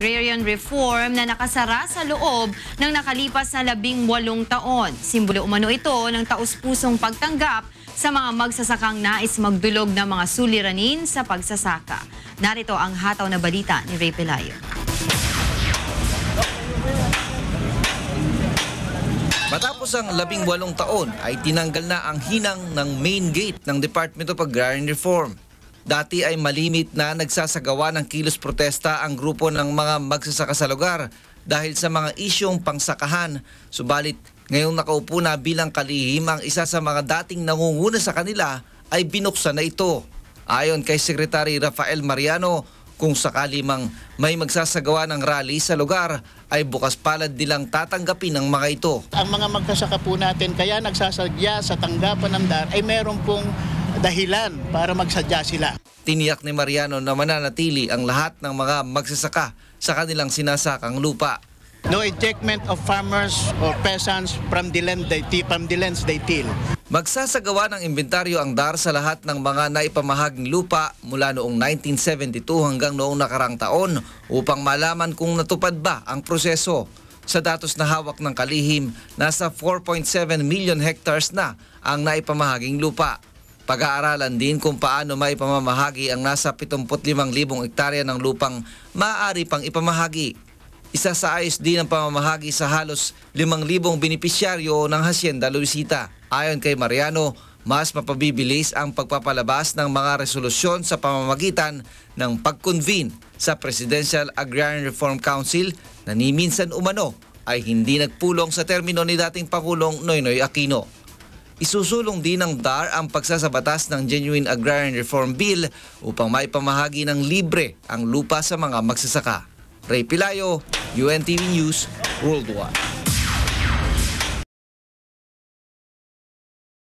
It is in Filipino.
agrarian reform na nakasara sa loob ng nakalipas na labing walong taon. Simbolo umano ito ng taus-pusong pagtanggap sa mga magsasakang nais magdulog ng mga suliranin sa pagsasaka. Narito ang hataw na balita ni Ray Pelayo. Matapos ang labing walong taon ay tinanggal na ang hinang ng main gate ng Department of Agrarian Reform Dati ay malimit na nagsasagawa ng kilos protesta ang grupo ng mga magsasaka sa lugar dahil sa mga isyong pangsakahan. Subalit ngayong nakaupo na bilang kalihim ang isa sa mga dating nangunguna sa kanila ay binuksan na ito. Ayon kay Secretary Rafael Mariano, kung sakali mang may magsasagawa ng rally sa lugar, ay bukas palad nilang tatanggapin ng mga ito. Ang mga magkasaka po natin kaya nagsasagya sa tanggapan ng DAR ay meron pong dahilan para magsadya sila. Tiniyak ni Mariano na mananatili ang lahat ng mga magsasaka sa kanilang sinasakang lupa. No ejectment of farmers or peasants from the land they till, from the lands they till. Magsasagawa ng inventaryo ang DAR sa lahat ng mga naipamahaging lupa mula noong 1972 hanggang noong nakarang taon upang malaman kung natupad ba ang proseso. Sa datos na hawak ng kalihim, nasa 4.7 million hectares na ang naipamahaging lupa. Pag-aaralan din kung paano may pamamahagi ang nasa 75,000 ektarya ng lupang maaari pang ipamahagi. Isa sa ayos din ang pamamahagi sa halos 5,000 benepisyaryo ng Hacienda Luisita. Ayon kay Mariano, mas mapabibilis ang pagpapalabas ng mga resolusyon sa pamamagitan ng pag-convene sa Presidential Agrarian Reform Council na ni minsan umano ay hindi nagpulong sa termino ni dating Pangulong Noynoy Aquino. Isusulong din ng DAR ang pagsasabatas ng Genuine Agrarian Reform Bill upang maipamahagi ng libre ang lupa sa mga magsasaka. Ray Pilayo, UNTV News, Worldwide.